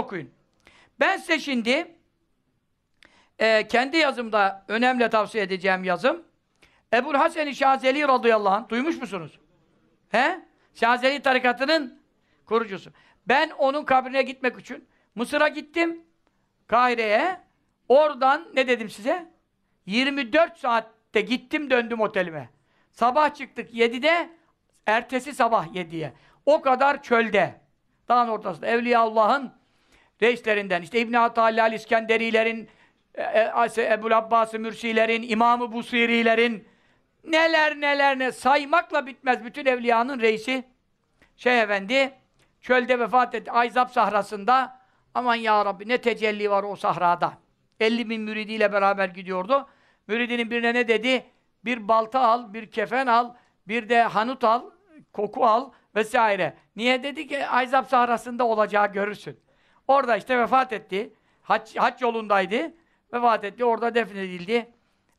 okuyun. Ben size şimdi e, kendi yazımda önemli tavsiye edeceğim yazım. Ebul Hasen-i Şazeli radıyallahu anh. Duymuş musunuz? He? Şazeli tarikatının kurucusu. Ben onun kabrine gitmek için Mısır'a gittim. Kahire'ye. Oradan ne dedim size? 24 saatte gittim döndüm otelime. Sabah çıktık 7'de, ertesi sabah 7'ye. O kadar çölde. Dağın ortasında. Evliyaullah'ın reislerinden, işte İbn-i Atallal İskenderilerin, e, e, Ebul Abbas-ı Mürsilerin, İmam-ı Busirilerin, neler neler ne saymakla bitmez bütün evliyanın reisi Şeyh Efendi çölde vefat etti. Ayzap sahrasında aman ya Rabbi ne tecelli var o sahrada. 50 bin müridiyle beraber gidiyordu. Müridinin birine ne dedi? Bir balta al, bir kefen al, bir de hanut al, koku al vesaire. Niye dedi ki Ayzap sahrasında olacağı görürsün. Orada işte vefat etti. Hac, hac yolundaydı. Vefat etti. Orada defnedildi.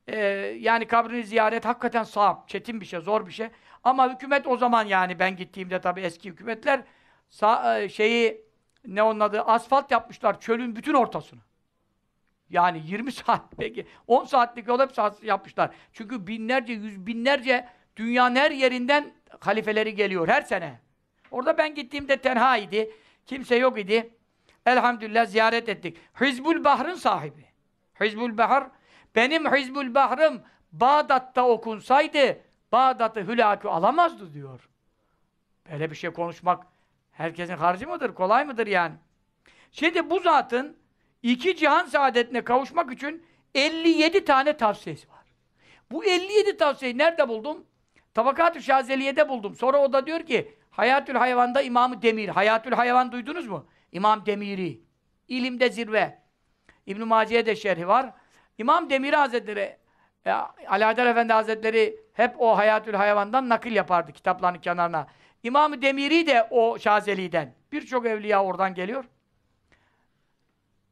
Ee, yani kabrini ziyaret hakikaten sağ, çetin bir şey, zor bir şey. Ama hükümet o zaman yani ben gittiğimde tabii eski hükümetler sağ, e, şeyi ne onun adı asfalt yapmışlar çölün bütün ortasını. Yani 20 saat peki 10 saatlik yol hep yapmışlar. Çünkü binlerce, yüz binlerce dünyanın her yerinden halifeleri geliyor her sene. Orada ben gittiğimde tenha idi. Kimse yok idi. Elhamdülillah ziyaret ettik. Hizbul Bahr'ın sahibi. Hizbul Bahr. Benim Hizbul Bahr'ım Bağdat'ta okunsaydı Bağdat'ı hülakü alamazdı diyor. Böyle bir şey konuşmak herkesin harcı mıdır? Kolay mıdır yani? Şimdi bu zatın iki cihan saadetine kavuşmak için 57 tane tavsiyesi var. Bu 57 tavsiyeyi nerede buldum? Tabakat-ı Şazeliye'de buldum. Sonra o da diyor ki Hayatül Hayvan'da İmam-ı Demir. Hayatül Hayvan duydunuz mu? İmam Demiri. İlimde zirve. İbn-i Maci'ye de şerhi var. İmam Demiri Hazretleri, e, Ali Haydar Efendi Hazretleri hep o Hayatül Hayvan'dan nakil yapardı kitapların kenarına. İmam Demiri de o Şazeli'den. Birçok evliya oradan geliyor.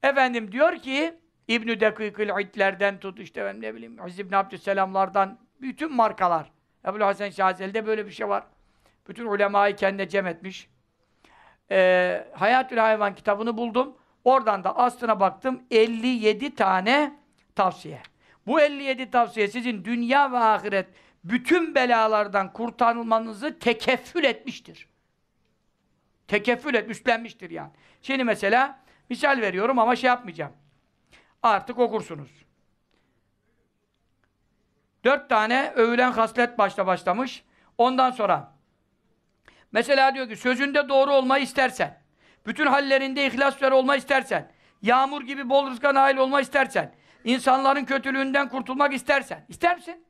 Efendim diyor ki İbn-i Dekikül İtler'den tut işte ben ne bileyim Hz. İbn Abdüsselam'lardan bütün markalar. Ebu Hasan Şazeli'de böyle bir şey var. Bütün ulemayı kendine cem etmiş e, Hayatül Hayvan kitabını buldum. Oradan da aslına baktım. 57 tane tavsiye. Bu 57 tavsiye sizin dünya ve ahiret bütün belalardan kurtarılmanızı tekeffül etmiştir. Tekeffül et, üstlenmiştir yani. Şimdi mesela misal veriyorum ama şey yapmayacağım. Artık okursunuz. Dört tane övülen haslet başta başlamış. Ondan sonra Mesela diyor ki sözünde doğru olmayı istersen, bütün hallerinde ihlas üzere olmayı istersen, yağmur gibi bol rızka nail olmayı istersen, insanların kötülüğünden kurtulmak istersen, ister misin?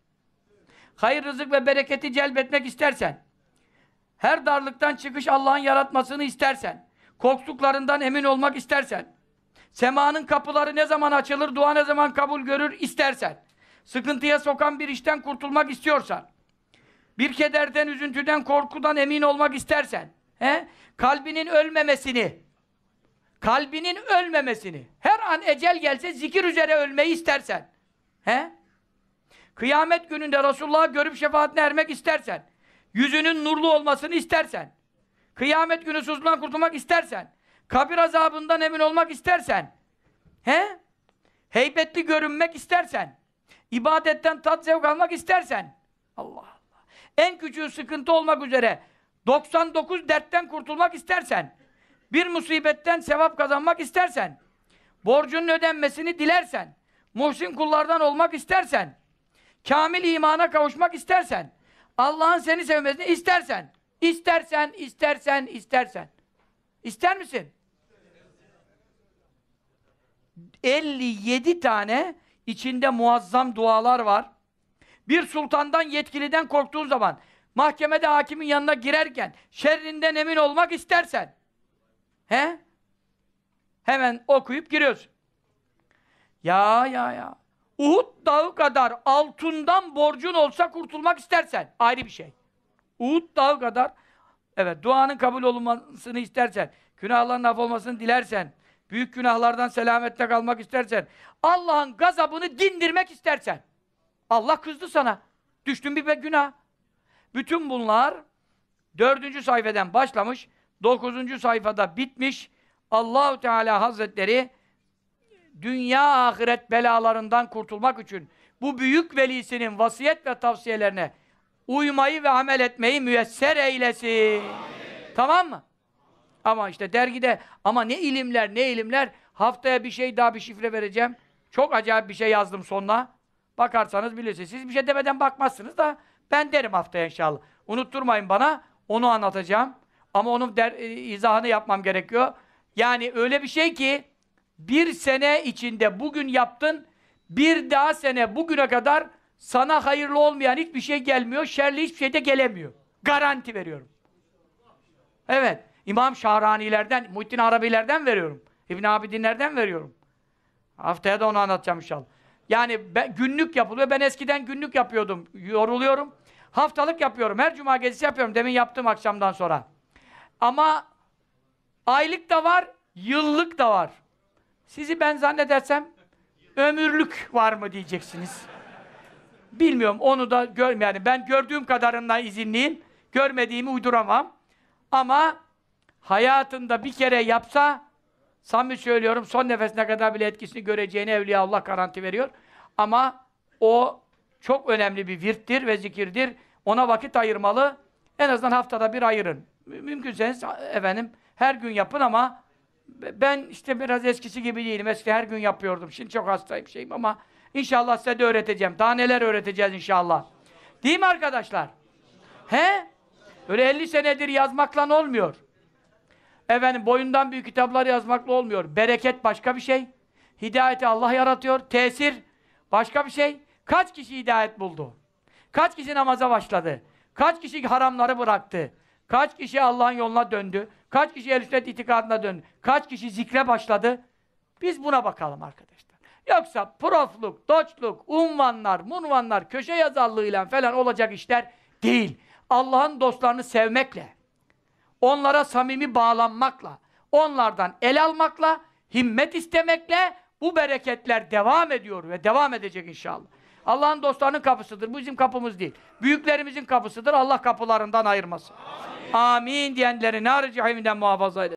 Hayır, rızık ve bereketi celbetmek istersen, her darlıktan çıkış Allah'ın yaratmasını istersen, korktuklarından emin olmak istersen, semanın kapıları ne zaman açılır, dua ne zaman kabul görür istersen, sıkıntıya sokan bir işten kurtulmak istiyorsan, bir kederden, üzüntüden, korkudan emin olmak istersen, he? kalbinin ölmemesini, kalbinin ölmemesini, her an ecel gelse zikir üzere ölmeyi istersen, he? kıyamet gününde Resulullah'ı görüp şefaatine ermek istersen, yüzünün nurlu olmasını istersen, kıyamet günü susuzluğundan kurtulmak istersen, kabir azabından emin olmak istersen, he? heybetli görünmek istersen, ibadetten tat zevk almak istersen, Allah en küçüğü sıkıntı olmak üzere 99 dertten kurtulmak istersen, bir musibetten sevap kazanmak istersen, borcunun ödenmesini dilersen, muhsin kullardan olmak istersen, kamil imana kavuşmak istersen, Allah'ın seni sevmesini istersen, istersen, istersen, istersen. İster misin? 57 tane içinde muazzam dualar var. Bir sultandan yetkiliden korktuğun zaman mahkemede hakimin yanına girerken şerrinden emin olmak istersen he? Hemen okuyup giriyorsun. Ya ya ya. Uhud dağı kadar altından borcun olsa kurtulmak istersen ayrı bir şey. Uhud dağı kadar evet duanın kabul olmasını istersen, günahların af olmasını dilersen, büyük günahlardan selamette kalmak istersen, Allah'ın gazabını dindirmek istersen Allah kızdı sana. Düştün bir günah. Bütün bunlar dördüncü sayfeden başlamış, dokuzuncu sayfada bitmiş. Allahu Teala Hazretleri dünya ahiret belalarından kurtulmak için bu büyük velisinin vasiyet ve tavsiyelerine uymayı ve amel etmeyi müyesser eylesin. Amin. Tamam mı? Ama işte dergide ama ne ilimler ne ilimler haftaya bir şey daha bir şifre vereceğim. Çok acayip bir şey yazdım sonuna. Bakarsanız bilirsiniz. Siz bir şey demeden bakmazsınız da ben derim haftaya inşallah. Unutturmayın bana. Onu anlatacağım. Ama onun der, e, izahını yapmam gerekiyor. Yani öyle bir şey ki bir sene içinde bugün yaptın bir daha sene bugüne kadar sana hayırlı olmayan hiçbir şey gelmiyor. Şerli hiçbir şey de gelemiyor. Garanti veriyorum. Evet. İmam Şahranilerden, Muhittin Arabilerden veriyorum. İbn Abidinlerden veriyorum. Haftaya da onu anlatacağım inşallah. Yani ben, günlük yapılıyor. Ben eskiden günlük yapıyordum. Yoruluyorum. Haftalık yapıyorum. Her cuma gecesi yapıyorum. Demin yaptım akşamdan sonra. Ama aylık da var, yıllık da var. Sizi ben zannedersem ömürlük var mı diyeceksiniz. Bilmiyorum onu da gör yani ben gördüğüm kadarından izinliyim. Görmediğimi uyduramam. Ama hayatında bir kere yapsa Samimi söylüyorum son nefesine kadar bile etkisini göreceğini Evliya Allah garanti veriyor. Ama o çok önemli bir virttir ve zikirdir. Ona vakit ayırmalı. En azından haftada bir ayırın. Mümkünseniz efendim her gün yapın ama ben işte biraz eskisi gibi değilim. Eskiden her gün yapıyordum. Şimdi çok hastayım şeyim ama inşallah size de öğreteceğim. Daha neler öğreteceğiz inşallah. Değil mi arkadaşlar? He? Öyle 50 senedir yazmakla olmuyor. Efendim boyundan büyük kitaplar yazmakla olmuyor. Bereket başka bir şey. Hidayeti Allah yaratıyor. Tesir başka bir şey. Kaç kişi hidayet buldu? Kaç kişi namaza başladı? Kaç kişi haramları bıraktı? Kaç kişi Allah'ın yoluna döndü? Kaç kişi el-sünnet itikadına döndü? Kaç kişi zikre başladı? Biz buna bakalım arkadaşlar. Yoksa profluk, doçluk, unvanlar, munvanlar, köşe yazarlığıyla falan olacak işler değil. Allah'ın dostlarını sevmekle, onlara samimi bağlanmakla, onlardan el almakla, himmet istemekle bu bereketler devam ediyor ve devam edecek inşallah. Allah'ın dostlarının kapısıdır. Bu bizim kapımız değil. Büyüklerimizin kapısıdır. Allah kapılarından ayırmasın. Amin, Amin diyenleri nar-ı muhafaza eder.